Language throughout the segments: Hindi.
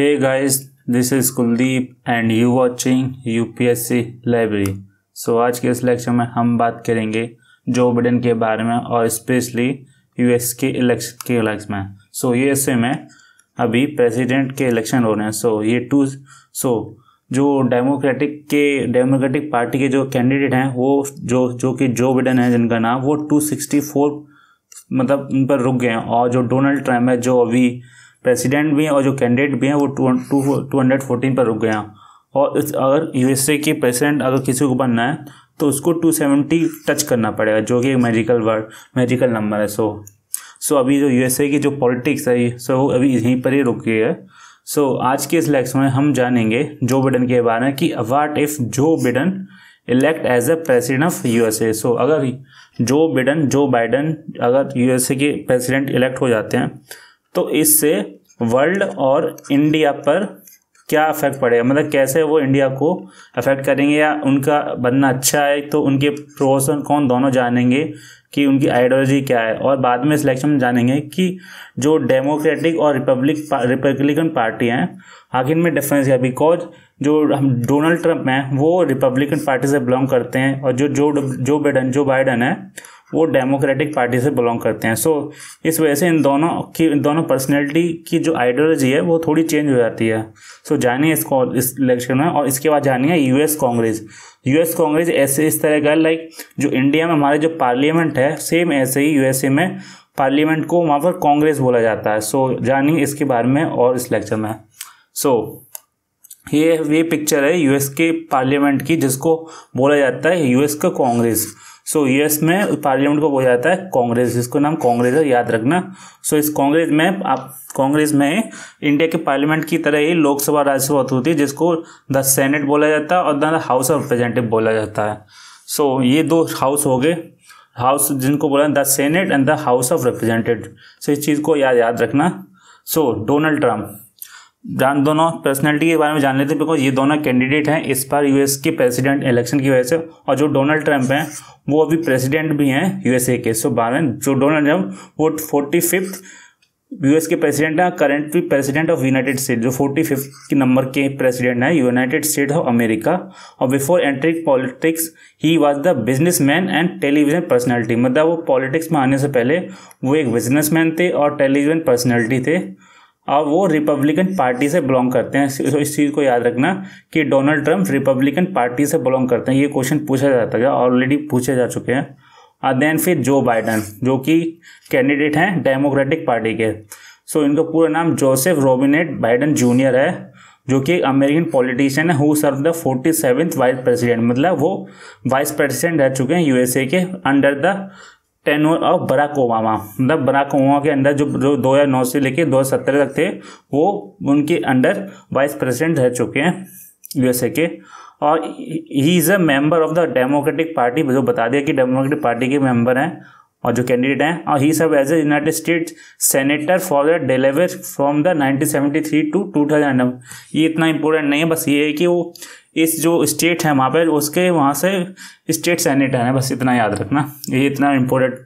hey guys this is Kuldeep and you watching UPSC library so आज के इस लेक्चर में हम बात करेंगे जो बिडन के बारे में और स्पेशली यूएस के इलेक्शन के इलेक्शन में सो so, यूएसए में अभी प्रेसिडेंट के इलेक्शन हो रहे हैं सो so, ये टू सो so, जो डेमोक्रेटिक के डेमोक्रेटिक पार्टी के जो कैंडिडेट हैं वो जो जो कि जो बिडन है जिनका नाम वो टू मतलब उन पर रुक गए हैं और जो डोनाल्ड ट्रम्प है जो अभी प्रेसिडेंट भी हैं और जो कैंडिडेट भी हैं वो two two two hundred fourteen पर रुक गए हैं और इस अगर यूएसए के प्रेसिडेंट अगर किसी को बनना है तो उसको टू सेवेंटी टच करना पड़ेगा जो कि मेजिकल वर्ड मेजिकल नंबर है सो सो अभी जो यूएसए की जो पॉलिटिक्स है सो वो अभी यहीं पर ही रुक गई है सो आज के इस लेक्चर में हम जानेंगे जो बिडन के बारे में कि what if Joe Biden elect as a president of USA so अगर जो बिडन जो बाइडन अगर यूएसए के प्रेसिडेंट इलेक्ट हो जाते हैं तो इससे वर्ल्ड और इंडिया पर क्या अफेक्ट पड़ेगा मतलब कैसे वो इंडिया को अफेक्ट करेंगे या उनका बनना अच्छा है तो उनके प्रोसन कौन दोनों जानेंगे कि उनकी आइडियोलॉजी क्या है और बाद में सिलेक्शन में जानेंगे कि जो डेमोक्रेटिक और रिपब्लिक रिपब्लिकन पार्टी हैं आखिर में डिफरेंस है बिकॉज जो हम डोनाल्ड ट्रंप हैं वो रिपब्लिकन पार्टी से बिलोंग करते हैं और जो जो जो बिडन जो बाइडन है वो डेमोक्रेटिक पार्टी से बिलोंग करते हैं सो so, इस वजह से इन दोनों की इन दोनों पर्सनैलिटी की जो आइडियोलॉजी है वो थोड़ी चेंज हो जाती है सो so, जानिए इसको इस इलेक्शन में और इसके बाद जानिए यूएस कांग्रेस यूएस कांग्रेस ऐसे इस तरह का लाइक जो इंडिया में हमारे जो पार्लियामेंट है सेम ऐसे ही यूएसए में पार्लियामेंट को वहाँ पर कांग्रेस बोला जाता है सो so, जानिए इसके बारे में और इस लेक्चर में सो so, ये ये पिक्चर है यूएस के पार्लियामेंट की जिसको बोला जाता है यूएस का कांग्रेस सो so, यूएस में पार्लियामेंट को बोला जाता है कांग्रेस जिसको नाम कांग्रेस है याद रखना सो so, इस कांग्रेस में आप कांग्रेस में इंडिया के पार्लियामेंट की तरह ही लोकसभा राज्यसभा होती है जिसको द सेनेट बोला जाता है और द हाउस ऑफ रिप्रेजेंटेटिव बोला जाता है सो so, ये दो हाउस हो गए हाउस जिनको बोला the Senate and the House of Representative so इस चीज़ को याद याद रखना सो डोनाल्ड ट्रंप जान दोनों पर्सनैलिटी के बारे में जान लेते हैं बिकॉज ये दोनों कैंडिडेट हैं इस बार यूएस के प्रेसिडेंट इलेक्शन की वजह से और जो डोनाल्ड ट्रंप हैं वो अभी प्रेसिडेंट भी हैं यूएसए के सो बारह जो डोनाल्ड ट्रंप वो फोर्टी फिफ्थ यूएस के प्रेसिडेंट हैं करंट भी प्रेसिडेंट ऑफ यूनाइटेड स्टेट जो फोर्टी फिफ्थ के नंबर के प्रेसिडेंट हैं यूनाइटेड स्टेट ऑफ अमेरिका और before entry politics he was the businessman and television personality मतलब वो पॉलिटिक्स में आने से पहले वो एक मैन थे और टेलीविजन पर्सनैलिटी थे और वो रिपब्लिकन पार्टी से बिलोंग करते हैं इस चीज़ को याद रखना कि डोनाल्ड ट्रंप रिपब्लिकन पार्टी से बिलोंग करते हैं ये क्वेश्चन पूछा जाता है ऑलरेडी पूछे जा चुके हैं और देन फिर जो बाइडन जो कि कैंडिडेट हैं डेमोक्रेटिक पार्टी के सो इनका पूरा नाम जोसेफ रोबिनेट बाइडन जूनियर है जो कि अमेरिकन पॉलिटिशियन है who serve the forty seventh vice president मतलब वो वाइस प्रेसिडेंट रह चुके हैं यूएसए के under the tenor of Barack Obama मतलब बराक ओबामा के अंडर जो जो नौ से लेकर सत्रह तक थे वो उनके अंडर वाइस प्रेसिडेंट रह चुके हैं यूएसए के और he is a member of the Democratic party जो बता दिया कि डेमोक्रेटिक पार्टी के मेंबर हैं और जो कैंडिडेट हैं और ही सब as a United State senator for the Delaware from the three two thousand ये इतना इंपॉर्टेंट नहीं है बस ये है कि वो इस जो स्टेट है वहाँ पर उसके वहाँ से स्टेट सैनिटर है बस इतना याद रखना ये इतना इम्पोर्टेंट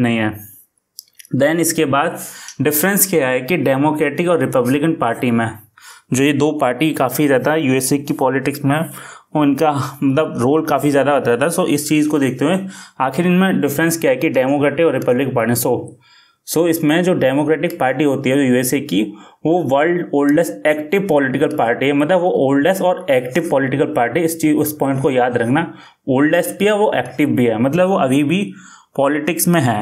नहीं है देन इसके बाद डिफरेंस क्या है कि डेमोक्रेटिक और रिपब्लिकन पार्टी में जो ये दो पार्टी काफ़ी ज़्यादा यूएसए की पॉलिटिक्स में उनका मतलब रोल काफ़ी ज़्यादा होता था सो इस चीज़ को देखते हुए आखिर इनमें डिफरेंस क्या है कि डेमोक्रेटिक और republic party so so so, इसमें जो डेमोक्रेटिक पार्टी होती है जो यूएसए की वो world oldest active political party है मतलब वो ओल्डेस्ट और एक्टिव पॉलिटिकल पार्टी इस चीज उस पॉइंट को याद रखना ओल्डेस्ट भी है वो एक्टिव भी है मतलब वो अभी भी पॉलिटिक्स में है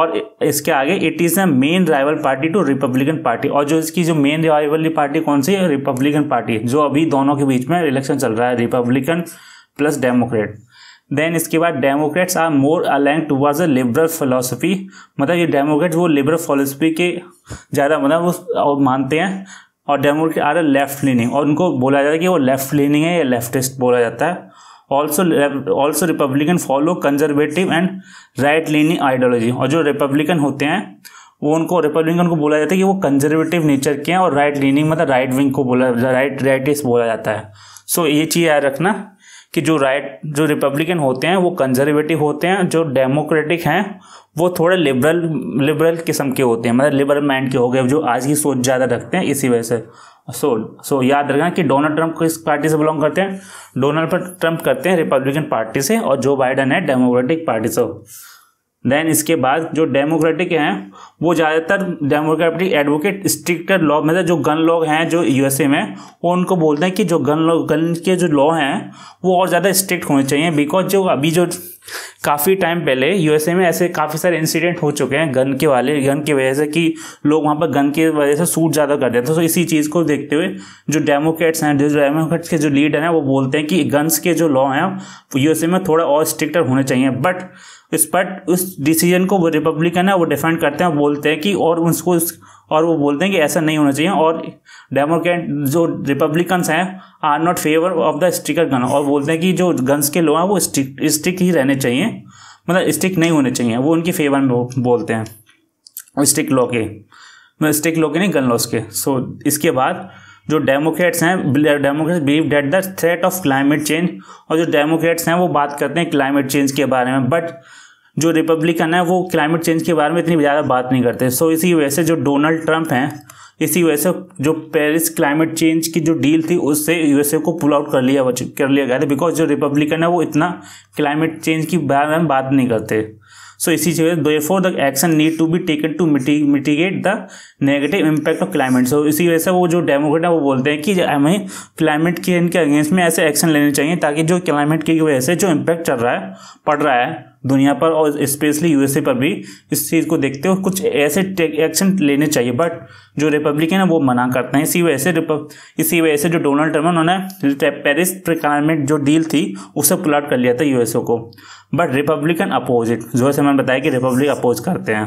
और इसके आगे it is a main rival party to Republican party और जो इसकी जो मेन राइवल पार्टी कौन सी है रिपब्लिकन पार्टी जो अभी दोनों के बीच में इलेक्शन चल रहा है रिपब्लिकन प्लस डेमोक्रेट देन इसके बाद Democrats are more to towards a liberal philosophy मतलब ये डेमोक्रेट्स वो लिबरल फिलोसफी के ज़्यादा मतलब वो मानते हैं और Democrat are a left leaning और उनको बोला जाता है कि वो लेफ्ट लीनिंग है या लेफ्टिस्ट बोला जाता है also also Republican follow conservative and right leaning ideology और जो रिपब्लिकन होते हैं वो उनको रिपब्लिकन को बोला जाता है कि वो कंजर्वेटिव नेचर के हैं और राइट लीनिंग मतलब राइट विंग को बोला राइट राइटिस्ट बोला जाता है सो so, ये चीज़ याद रखना कि जो राइट जो रिपब्लिकन होते हैं वो कंजर्वेटिव होते हैं जो डेमोक्रेटिक हैं वो थोड़े लिबरल लिबरल किस्म के होते हैं मतलब लिबरल माइंड के हो गए जो आज की सोच ज़्यादा रखते हैं इसी वजह से सो so, सो so, याद रखना कि डोनाल्ड ट्रंप किस पार्टी से बिलोंग करते हैं डोनाल्ड ट्रंप करते हैं रिपब्लिकन पार्टी से और जो बाइडन है डेमोक्रेटिक पार्टी से देन इसके बाद जो डेमोक्रेटिक हैं वो ज़्यादातर डेमोक्रेटिक एडवोकेट स्ट्रिक्टर लॉ मतलब जो गन लॉ हैं जो यूएसए में वो उनको बोलते हैं कि जो गन लॉ गन के जो लॉ हैं वो और ज़्यादा स्ट्रिक्ट होने चाहिए बिकॉज जो अभी जो काफ़ी टाइम पहले यूएसए में ऐसे काफ़ी सारे इंसिडेंट हो चुके हैं गन के वाले गन की वजह से कि लोग वहाँ पर गन की वजह से सूट ज़्यादा कर देते हैं तो इसी चीज़ को देखते हुए जो डेमोक्रेट्स हैं जो डेमोक्रेट्स के जो लीडर हैं वो बोलते हैं कि गन्स के जो लॉ हैं यूएसए में थोड़ा और स्ट्रिक्टर होने चाहिए बट इस बट उस डिसीजन को वो रिपब्लिकन है वो डिफेंड करते हैं बोलते हैं कि और उसको और वो बोलते हैं कि ऐसा नहीं होना चाहिए और डेमोक्रेट जो रिपब्लिकन्स हैं are not favour of the stricter gun और बोलते हैं कि जो गन्स के लोग हैं वो स्टिक स्टिक ही रहने चाहिए मतलब स्टिक नहीं होने चाहिए वो उनकी फेवर में बोलते हैं स्टिक लॉ के मतलब स्टिक लॉ के नहीं गन लॉस के सो so, इसके बाद जो डेमोक्रेट्स हैं Democrats believe that the threat of climate change और जो डेमोक्रेट्स हैं वो बात करते हैं क्लाइमेट चेंज के बारे में बट जो रिपब्लिकन है वो क्लाइमेट चेंज के बारे में इतनी ज़्यादा बात नहीं करते सो इसी वजह से जो डोनाल्ड ट्रंप हैं इसी वजह से जो पेरिस क्लाइमेट चेंज की जो डील थी उससे यूएसए को पुल आउट कर लिया कर लिया गया था बिकॉज जो रिपब्लिकन है वो इतना क्लाइमेट चेंज की बारे में बात नहीं करते सो इसी for the action need to be taken to mitigate the negative impact of climate so इसी वजह से वो जो डेमोक्रेट है वो बोलते हैं कि हमें क्लाइमेट के इनके अगेंस्ट में ऐसे एक्शन लेने चाहिए ताकि जो क्लाइमेट की वजह से जो इम्पैक्ट चल रहा है पड़ रहा है दुनिया पर और स्पेशली यूएसए पर भी इस चीज़ को देखते हुए कुछ ऐसे एक्शन लेने चाहिए बट जो रिपब्लिकन है वो मना करते हैं इसी वजह से इसी वजह से जो डोनाल्ड ट्रम्प उन्होंने पेरिस क्लाइमेट जो डील थी उसे प्लाट कर लिया था यूएसए को बट रिपब्लिकन अपोजिट जो से मैंने बताया कि रिपब्लिक अपोज करते हैं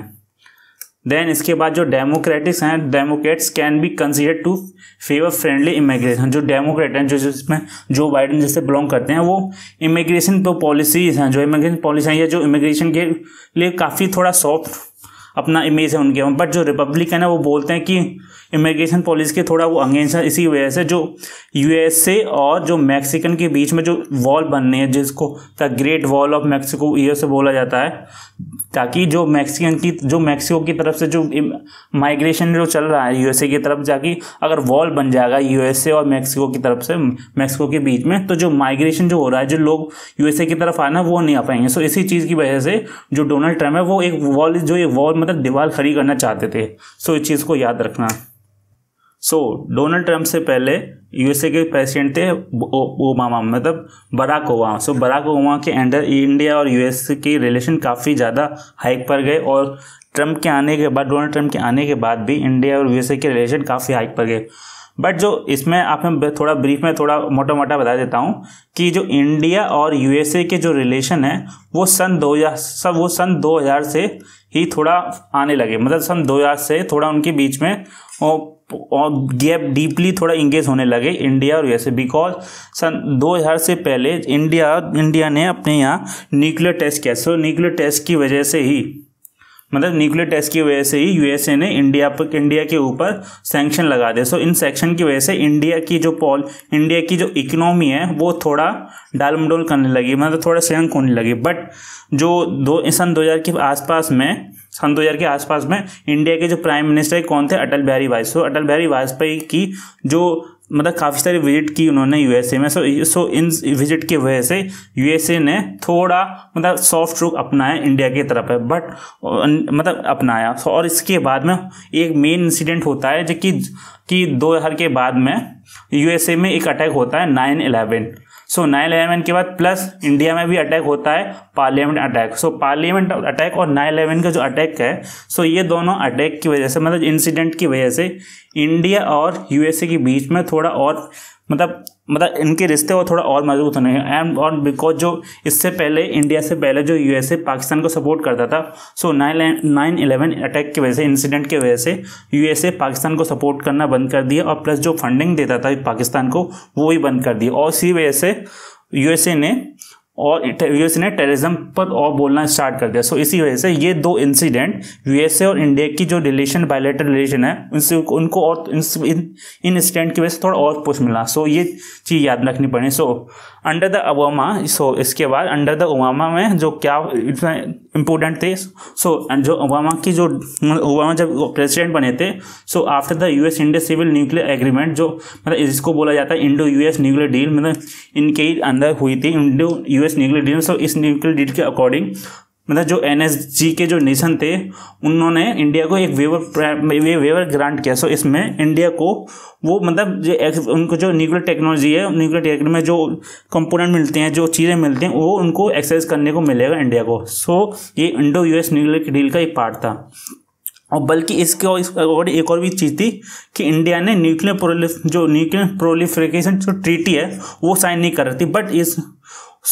देन इसके बाद जो डेमोक्रेटिक्स हैं Democrats can be consider to favour friendly immigration जो डेमोक्रेट हैं जो जिसमें जो बाइडन जैसे बिलोंग करते हैं वो इमिग्रेशन तो पॉलिसीज हैं जो इमिग्रेशन पॉलिसी हैं या जो इमिग्रेशन के लिए काफ़ी थोड़ा सॉफ्ट अपना इमेज है उनके बट जो रिपब्लिकन है वो बोलते हैं कि इमिग्रेशन पॉलिसी के थोड़ा वो अगेंस्ट है इसी वजह से जो यूएसए और जो मैक्सिकन के बीच में जो वॉल बनने है जिसको the great wall of Mexico ये से बोला जाता है ताकि जो मैक्सिकन की जो मैक्सिको की तरफ से जो माइग्रेशन जो चल रहा है यूएसए की तरफ जाके अगर वॉल बन जाएगा यूएसए और मैक्सिको की तरफ से मैक्सिको के बीच में तो जो माइग्रेशन जो हो रहा है जो लोग यूएसए की तरफ आना वो नहीं आ पाएंगे सो इसी चीज़ की वजह से जो डोनाल्ड ट्रम्प है वो एक वॉल जो ये वॉल मतलब दीवार खड़ी करना चाहते थे सो इस चीज़ को याद रखना सो डोनाल्ड ट्रंप से पहले यूएसए के प्रेसिडेंट थे ओबामा मतलब Barack Obama so Barack Obama के अंडर इंडिया और यूएस की रिलेशन काफ़ी ज़्यादा हाइक पर गए और ट्रंप के आने के बाद डोनाल्ड ट्रंप के आने के बाद भी इंडिया और यूएसए के रिलेशन काफ़ी हाइक पर गए बट जो इसमें आप आपने थोड़ा ब्रीफ में थोड़ा मोटा मोटा बता देता हूँ कि जो इंडिया और यूएसए के जो रिलेशन है वो सन दो हजार सब वो सन दो हजार से ही थोड़ा आने लगे मतलब सन दो हज़ार से थोड़ा उनके बीच में और गैप डीपली थोड़ा इंगेज होने लगे इंडिया और यूएसए बिकॉज सन दो हजार से पहले इंडिया इंडिया ने अपने यहाँ न्यूक्लियर टेस्ट किया सो न्यूक्लियर टेस्ट की वजह से ही मतलब न्यूक्लियर टेस्ट की वजह से ही यूएसए ने इंडिया पर इंडिया के ऊपर सैंक्शन लगा दिया सो इन सेक्शन की वजह से इंडिया की जो पॉल इंडिया की जो इकोनॉमी है वो थोड़ा डालमडोल करने लगी मतलब थोड़ा श्रंक होने लगी बट जो दो सन दो हज़ार के आसपास में सन दो के आसपास में इंडिया के जो प्राइम मिनिस्टर कौन थे अटल बिहारी वाजपेयी अटल बिहारी वाजपेयी की जो मतलब काफ़ी सारी विजिट की उन्होंने यूएसए में सो सो इन विजिट की वजह से यूएसए ने थोड़ा मतलब सॉफ्ट रुक अपनाया इंडिया की तरफ है बट मतलब अपनाया सो और इसके बाद में एक मेन इंसिडेंट होता है जो कि कि दो हज़ार के बाद में यूएसए में एक अटैक होता है nine eleven so nine eleven के बाद प्लस इंडिया में भी अटैक होता है parliament attack so parliament attack और नाइन इलेवन का जो अटैक है सो ये दोनों अटैक की वजह से मतलब इंसिडेंट की वजह से इंडिया और यूएसए के बीच में थोड़ा और मतलब मतलब इनके रिश्ते वो थोड़ा और मजबूत होने हैं एंड और बिकॉज जो इससे पहले इंडिया से पहले जो यूएसए पाकिस्तान को सपोर्ट करता था so nine nine eleven attack की वजह से इंसिडेंट की वजह से यूएसए पाकिस्तान को सपोर्ट करना बंद कर दिया और प्लस जो फंडिंग देता था पाकिस्तान को वो भी बंद कर दिया और इसी वजह से यू ने और यूएस ने टेररिज्म पर और बोलना स्टार्ट कर दिया सो so, इसी वजह से ये दो इंसिडेंट यूएसए और इंडिया की जो रिलेशन बायोलेटर रिलेशन है उनसे उनको और इन इंसिडेंट की वजह से थोड़ा और पुश मिला सो so, ये चीज़ याद रखनी पड़ी so so, under the Obama so इसके बाद अंडर द ओबामा में जो क्या इतना इम्पोर्टेंट थे सो जो ओबामा की जो ओबामा जब प्रेसिडेंट बने थे so after the US India civil nuclear agreement जो मतलब इसको बोला जाता है इंडो यूएस न्यूक्लियर डील मतलब इनके अंदर हुई थी Indo US nuclear deal so इस न्यूक्लियर डील के अकॉर्डिंग मतलब जो एन के जो नेशन थे उन्होंने इंडिया को एक वेवर वे वेवर ग्रांट किया सो इसमें इंडिया को वो मतलब जो उनको जो न्यूक्लियर टेक्नोलॉजी है न्यूक्लियर टेक्नोलॉजी में जो कंपोनेंट मिलते हैं जो चीज़ें मिलती हैं वो उनको एक्सेस करने को मिलेगा इंडिया को सो ये इंडो यूएस न्यूक्लियर डील का एक पार्ट था और बल्कि इसके और एक और भी चीज़ थी कि इंडिया ने न्यूक्लियर प्रोलिफ जो न्यूक्लियर प्रोलिफ्रिकेशन जो ट्रीटी है वो साइन नहीं कर रही थी बट इस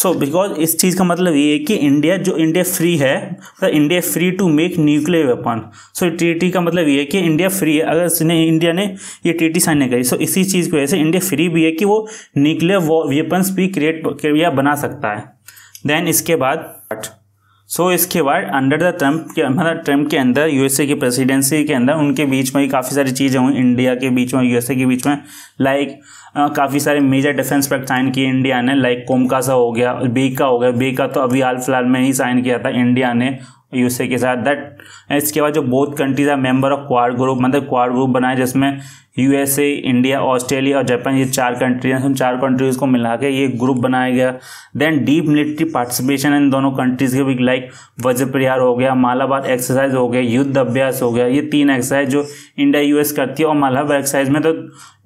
सो बिकॉज इस चीज़ का मतलब ये है कि इंडिया जो इंडिया फ्री है तो India free to make nuclear weapon so T का मतलब ये है कि इंडिया फ्री है अगर इसने इंडिया ने ये टी साइन नहीं करी सो so, इसी चीज़ की वजह से इंडिया फ्री भी है कि वो न्यूक्लियर वेपन्स भी क्रिएट या बना सकता है देन इसके बाद सो so, इसके बाद अंडर द ट्रम्प के मतलब ट्रम्प के अंदर यूएसए की प्रेसिडेंसी के अंदर उनके बीच में ही काफ़ी सारी चीज़ें हुई इंडिया के बीच में यूएसए के बीच में लाइक काफ़ी सारे मेजर डिफेंस पैक्ट साइन किए इंडिया ने लाइक कोमकासा हो गया बेका हो गया बेका तो अभी हाल फिलहाल में ही साइन किया था इंडिया ने यूएसए के साथ दैट इसके बाद जो both countries are member of Quad group मतलब क्वार ग्रुप बनाए जिसमें यूएसए इंडिया ऑस्ट्रेलिया और जापान ये चार कंट्रीज हैं उन चार कंट्रीज़ को मिला के ये ग्रुप बनाया गया देन डीप मिलिट्री पार्टिसिपेशन इन दोनों कंट्रीज़ के भी लाइक वज्रप्रहार हो गया मालाबार एक्सरसाइज हो गया युद्ध अभ्यास हो गया ये तीन एक्सरसाइज जो इंडिया यूएस करती है और मालाबार एक्सरसाइज में तो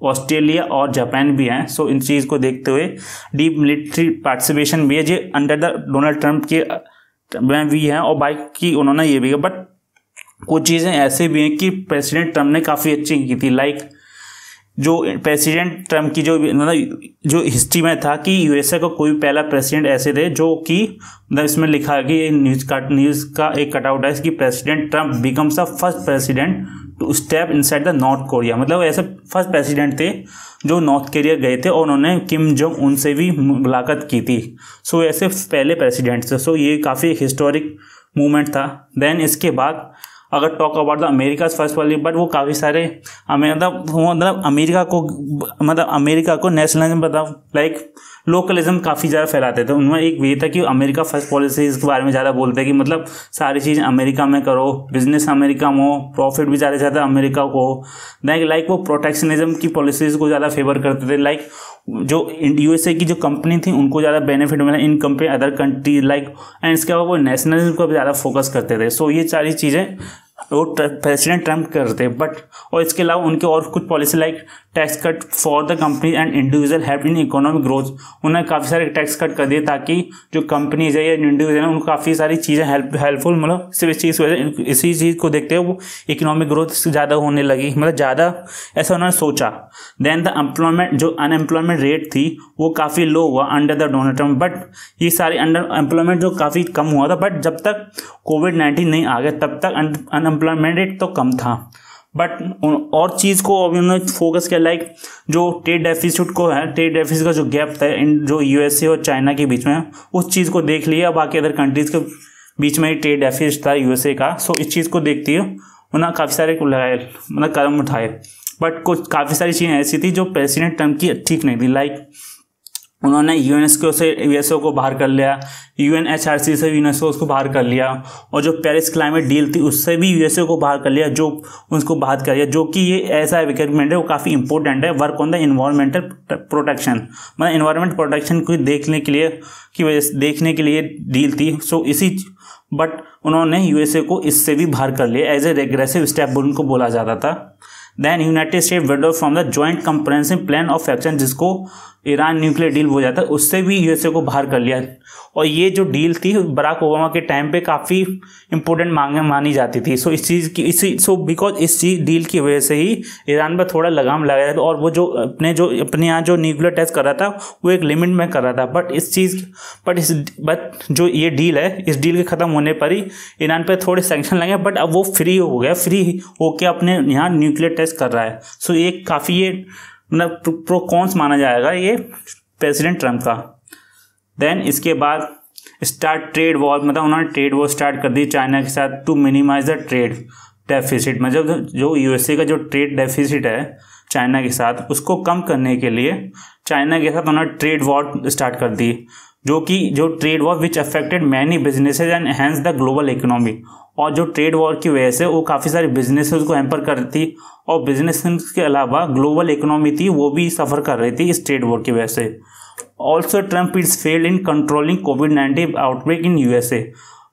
ऑस्ट्रेलिया और जापान भी हैं सो इन चीज़ को देखते हुए डीप मिलिट्री पार्टिसिपेशन भी है जो अंडर द डोनाल्ड ट्रंप के में भी हैं और बाइक की उन्होंने ये भी है बट कुछ चीज़ें ऐसे भी हैं कि प्रेसिडेंट ट्रम्प ने काफ़ी अच्छी की थी लाइक like, जो प्रेसिडेंट ट्रम्प की जो जो हिस्ट्री में था कि यूएसए का को कोई पहला प्रेसिडेंट ऐसे थे जो कि मतलब इसमें लिखा है कि न्यूज का न्यूज का एक कटआउट है कि president Trump becomes a first president to step inside the North Korea मतलब ऐसे फर्स्ट प्रेसिडेंट थे जो नॉर्थ कोरिया गए थे और उन्होंने किम जोंग उनसे भी मुलाकात की थी सो so, ऐसे पहले प्रेसिडेंट थे सो so, ये काफ़ी हिस्टोरिक मूवमेंट था देन इसके बाद अगर talk about the America's first वाली बट वो काफ़ी सारे मतलब वो मतलब अमेरिका को मतलब अमेरिका को नेशनलिज्म मतलब लाइक लोकलिज्म काफ़ी ज़्यादा फैलाते थे उनमें एक वे था कि अमेरिका फर्स्ट पॉलिसीज के बारे में ज़्यादा बोलते कि मतलब सारी चीज़ अमेरिका में करो बिजनेस अमेरिका में हो प्रॉफिट भी ज़्यादा ज़्यादा अमेरिका को लाइक लाइक वो प्रोटेक्शनिज्म की पॉलिसीज़ को ज़्यादा फेवर करते थे लाइक जो यू ए की जो कंपनी थी उनको ज़्यादा बेनिफिट मिला इन company other country like and इसके अलावा वो नेशनलिज्म को ज़्यादा फोकस करते थे सो ये सारी चीज़ें वो प्रेसिडेंट ट्रम्प करते हैं बट और इसके अलावा उनके और कुछ policy like tax cut for the company and individual help in economic growth उन्होंने काफ़ी सारे टैक्स कट कर दिए ताकि जो कंपनीज है या इंडिविजुअल है उनको काफ़ी सारी चीज़ें हेल्प हेल्पफुल मतलब सिर्फ इस चीज़ इसी चीज़ को देखते हुए वो इकोनॉमिक ग्रोथ ज़्यादा होने लगी मतलब ज़्यादा ऐसा उन्होंने सोचा देन द एम्प्लॉयमेंट जो अनएम्प्लॉयमेंट रेट थी वो काफ़ी लो हुआ under the Donald Trump but ये सारी अंडर एम्प्लॉयमेंट जो काफ़ी कम हुआ था बट जब तक कोविड नाइन्टीन नहीं आ गया तब तक अनएम्प्लॉयमेंट रेट तो कम था बट और चीज़ को अभी उन्होंने फोकस किया लाइक जो ट्रेड डेफिसिट को है ट्रेड डेफिसिट का जो गैप था इन जो यूएसए और चाइना के बीच में उस चीज़ को देख लिया बाकी अदर कंट्रीज़ के बीच में ट्रेड डेफिसिट था यूएसए का सो इस चीज़ को देखते हुए उन्होंने काफ़ी सारे लगाए मतलब कदम उठाए बट कुछ काफ़ी सारी चीज़ें ऐसी थी जो प्रेसिडेंट टर्म की ठीक नहीं थी लाइक उन्होंने यूनेस्को से यूएसओ को बाहर कर लिया यूएनएचआरसी से यूनेस्को उसको बाहर कर लिया और जो पेरिस क्लाइमेट डील थी उससे भी यूएसओ को बाहर कर लिया जो उसको बाहर कर लिया जो कि ये ऐसा रिक्वायरमेंट है वो काफ़ी इंपॉर्टेंट है work on the environmental protection मतलब इन्वायरमेंट प्रोटेक्शन को देखने के लिए की वजह देखने के लिए डील थी सो इसी बट उन्होंने यूएसए को इससे भी बाहर कर लिया एज ए रेग्रेसिव स्टेप उनको बोला जाता था then United State withdraw from the Joint Comprehensive Plan of Action जिसको ईरान न्यूक्लियर डील हो जाता है उससे भी यूएसए को बाहर कर लिया और ये जो डील थी बराक ओबामा के टाइम पे काफ़ी इंपॉर्टेंट मांगे मानी जाती थी सो इस चीज़ की इसी सो बिकॉज इस चीज़ डील की वजह से ही ईरान पर थोड़ा लगाम लगाया था और वो जो अपने जो अपने यहाँ जो न्यूक्लियर टेस्ट कर रहा था वो एक लिमिट में कर रहा था बट इस चीज़ बट इस बट जो ये डील है इस डील के ख़त्म होने पर ही ईरान पर थोड़े सेंक्शन लगे बट अब वो फ्री हो गया फ्री होके अपने यहाँ न्यूक्लियर टेस्ट कर रहा है सो ये काफ़ी ये मतलब प्रोकॉन्स माना जाएगा ये प्रेसिडेंट ट्रंप का देन इसके बाद स्टार्ट ट्रेड वॉर मतलब उन्होंने ट्रेड वॉर स्टार्ट कर दी चाइना के साथ to minimise the trade deficit मतलब जो यूएसए का जो ट्रेड डेफिसिट है चाइना के साथ उसको कम करने के लिए चाइना के साथ उन्होंने ट्रेड वॉर स्टार्ट कर दी जो कि जो trade war which affected many business and harms the global economy और जो ट्रेड वॉर की वजह से वो काफ़ी सारे बिजनेसेस को हैम्पर थी और बिजनेस के अलावा ग्लोबल इकोनॉमी थी वो भी सफ़र कर रही थी इस ट्रेड वॉर की वजह से also Trump it's failed in controlling Covid nineteen outbreak in U S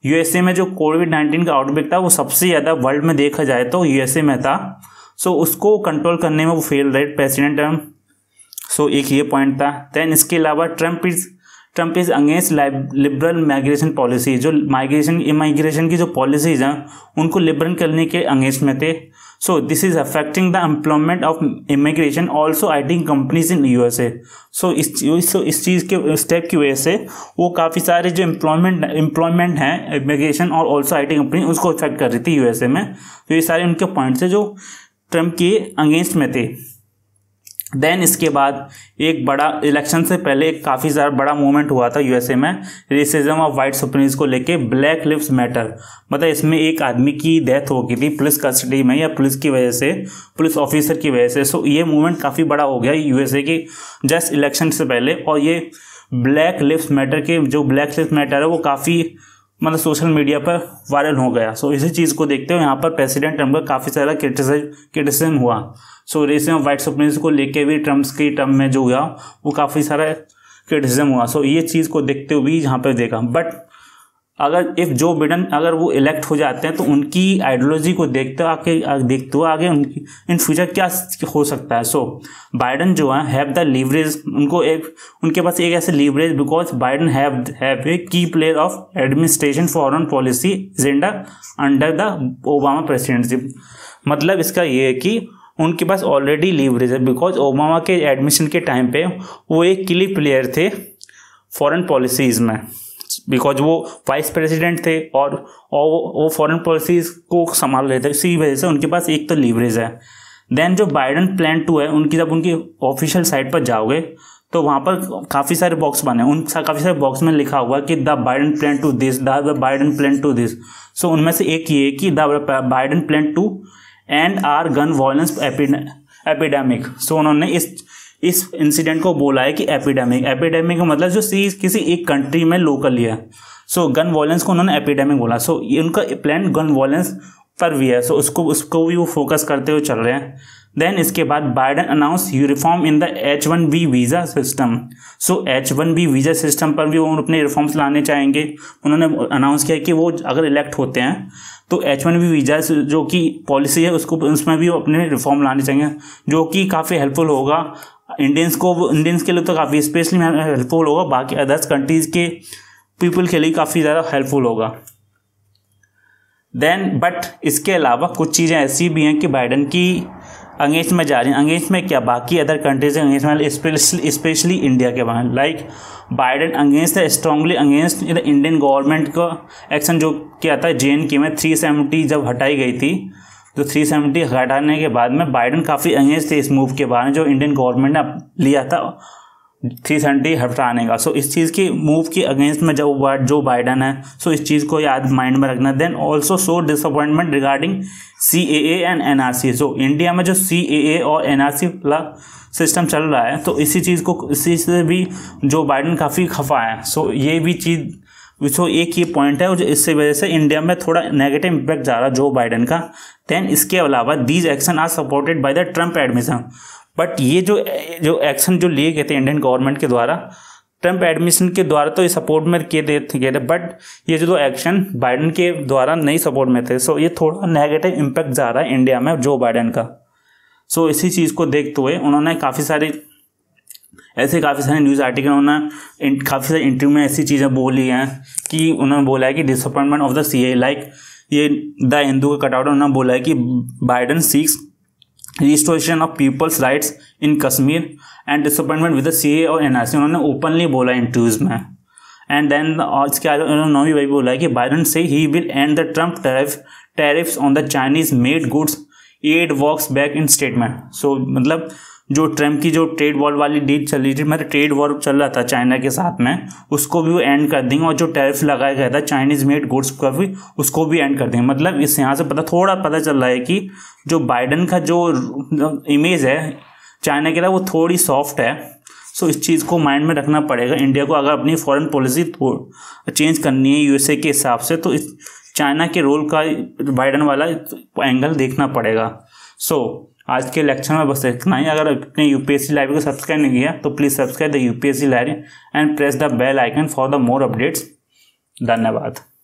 USA में जो कोविड नाइन्टीन का आउटब्रेक था वो सबसे ज़्यादा वर्ल्ड में देखा जाए तो यूएसए में था सो so, उसको कंट्रोल करने में वो फेल रहे प्रेसिडेंट ट्रम्प सो एक ये पॉइंट था दैन इसके अलावा Trump is Trump is against liberal migration policy जो माइग्रेशन इमाइग्रेशन की जो पॉलिसीज हैं उनको लिबरल करने के अगेंस्ट में थे so this is affecting the employment of immigration also I T companies in U S A so इस सो इस चीज़ के स्टेप की वजह से वो काफ़ी सारे जो एम्प्लॉयमेंट एम्प्लॉयमेंट हैं इमिग्रेशन और ऑल्सो आई टी कंपनी उसको अफेक्ट कर रही थी यू एस ए में तो ये सारे उनके पॉइंट्स है जो ट्रंप के अगेंस्ट में थे देन इसके बाद एक बड़ा इलेक्शन से पहले एक काफ़ी सारा बड़ा मूवमेंट हुआ था यूएसए में रेसिज्म ऑफ वाइट सुप्रीम को लेके ब्लैक लिव्स मैटर मतलब इसमें एक आदमी की डेथ हो गई थी पुलिस कस्टडी में या पुलिस की वजह से पुलिस ऑफिसर की वजह से सो ये मूवमेंट काफ़ी बड़ा हो गया यूएसए की जस्ट इलेक्शन से पहले और ये ब्लैक लिव्स मैटर के जो ब्लैक लिव्स मैटर है वो काफ़ी मतलब सोशल मीडिया पर वायरल हो गया सो so, इसी चीज़ को देखते हुए यहाँ पर प्रेसिडेंट ट्रम्प का काफ़ी सारा क्रिटिसाइज क्रिटिसिज्म हुआ so raising of white supremacy को लेके भी ट्रम्प्स के टर्म में जो हुआ वो काफ़ी सारा क्रिटिसिज्म हुआ सो so, ये चीज़ को देखते हुए भी यहाँ पर देखा बट अगर इफ जो बिडन अगर वो इलेक्ट हो जाते हैं तो उनकी आइडियोलॉजी को देखते आके देखते हुए आगे उनकी इन फ्यूचर क्या हो सकता है सो so, बाइडन जो है हैव द लीवरेज उनको एक उनके पास एक ऐसे leverage because Biden have have a key player of administration foreign policy agenda under the Obama presidency मतलब इसका ये है कि उनके पास ऑलरेडी लीवरेज है बिकॉज ओबामा के एडमिशन के टाइम पे वो एक किली प्लेयर थे फॉरेन पॉलिसीज़ में बिकॉज वो वाइस प्रेसिडेंट थे और और वो फॉरेन पॉलिसीज को संभाल रहे थे इसी वजह से उनके पास एक तो लीवरेज है देन जो बाइडन प्लान टू है उनकी जब उनकी ऑफिशियल साइट पर जाओगे तो वहाँ पर काफ़ी सारे बॉक्स बने उन सा, काफ़ी सारे बॉक्स में लिखा हुआ कि the Biden plan to this the Biden plan to this so उनमें से एक ये है कि the Biden plan to end our gun violence epidemic so उन्होंने इस इस इंसिडेंट को बोला है कि एपिडेमिक एपिडेमिक का मतलब जो सीज किसी एक कंट्री में लोकली है सो गन वायलेंस को उन्होंने एपिडेमिक बोला सो so, उनका प्लान गन वायलेंस पर भी है सो so, उसको उसको भी वो फोकस करते हुए चल रहे हैं देन इसके बाद Biden announce uniform in the H one B visa system so H one B visa system पर भी वो अपने रिफॉर्म्स लाने चाहेंगे उन्होंने अनाउंस किया कि वो अगर इलेक्ट होते हैं तो एच वन बी वीज़ा जो कि पॉलिसी है उसको उसमें भी वो अपने रिफॉर्म लाने चाहेंगे जो कि काफ़ी हेल्पफुल होगा इंडियंस को इंडियंस के लिए तो काफ़ी स्पेशली हेल्पफुल होगा बाकी अदर्स कंट्रीज़ के पीपल के लिए काफ़ी ज़्यादा हेल्पफुल होगा देन बट इसके अलावा कुछ चीज़ें ऐसी भी हैं कि बाइडन की अंगेज में जा रही हैं अंगेज में क्या बाकी अदर कंट्रीज अंगेज में स्पेशली स्पेशली इंडिया के बाहर लाइक बाइडन अंगेंस्ट है स्ट्रांगली अंगेंस्ट इधर इंडियन गवर्नमेंट का एक्शन जो किया था जे एन के में थ्री सेवेंटी जब हटाई गई थी जो 370 हटाने के बाद में बाइडन काफ़ी अगेंस्ट थे इस मूव के बारे में जो इंडियन गवर्नमेंट ने लिया था थ्री सेवेंटी हटाने का सो इस चीज़ की मूव की अगेंस्ट में जब जो बाइडन है सो इस चीज़ को याद माइंड में रखना then also so disappointment regarding C A and N R C so India में जो सी ए ए और एन आर सी वाला सिस्टम चल रहा है तो इसी चीज़ को इसी से भी जो बाइडन काफ़ी खफा है सो so, ये भी चीज़ जो एक ये पॉइंट है जो इससे वजह से इंडिया में थोड़ा नेगेटिव इम्पैक्ट जा रहा है जो बाइडन का देन इसके अलावा these action are supported by the Trump admission but ये जो जो एक्शन जो लिए गए थे इंडियन गवर्नमेंट के द्वारा ट्रंप एडमिशन के द्वारा तो ये सपोर्ट में किए गए थे बट ये जो एक्शन बाइडन के द्वारा नहीं सपोर्ट में थे सो ये थोड़ा नेगेटिव इम्पैक्ट जा रहा है इंडिया में जो बाइडन का सो इसी चीज़ को देखते हुए उन्होंने काफ़ी सारी ऐसे काफ़ी सारे न्यूज़ आर्टिकल उन्होंने काफ़ी सारे इंटरव्यू में ऐसी चीज़ें बोली हैं कि उन्होंने बोला है कि disappointment of the C A like ये द हिंदू का कटआउट उन्होंने बोला है कि Biden seeks restoration of people's rights in Kashmir and disappointment with the C A और एन आर सी उन्होंने ओपनली बोला इंटरव्यूज़ में एंड देन उसके आगे उन्होंने भी बोला है कि बाइडन से ही will end the Trump tariff tariffs on the Chinese made goods and walks back in statement so मतलब जो ट्रम्प की जो ट्रेड वॉर वाली डील चल रही थी मतलब ट्रेड वॉर चल रहा था चाइना के साथ में उसको भी वो एंड कर देंगे और जो टैरिफ लगाया गया था चाइनीज मेड गुड्स का भी उसको भी एंड कर देंगे मतलब इस यहाँ से पता थोड़ा पता चल रहा है कि जो बाइडन का जो इमेज मतलब है चाइना के लिए वो थोड़ी सॉफ्ट है सो इस चीज़ को माइंड में रखना पड़ेगा इंडिया को अगर अपनी फॉरेन पॉलिसी चेंज करनी है यूएसए के हिसाब से तो इस चाइना के रोल का बाइडन वाला एंगल देखना पड़ेगा सो so, आज के लेक्चर में बस इतना ही अगर अपने यूपीएससी लाइव को सब्सक्राइब नहीं किया तो please subscribe the UPSC live and press the bell icon for the more updates धन्यवाद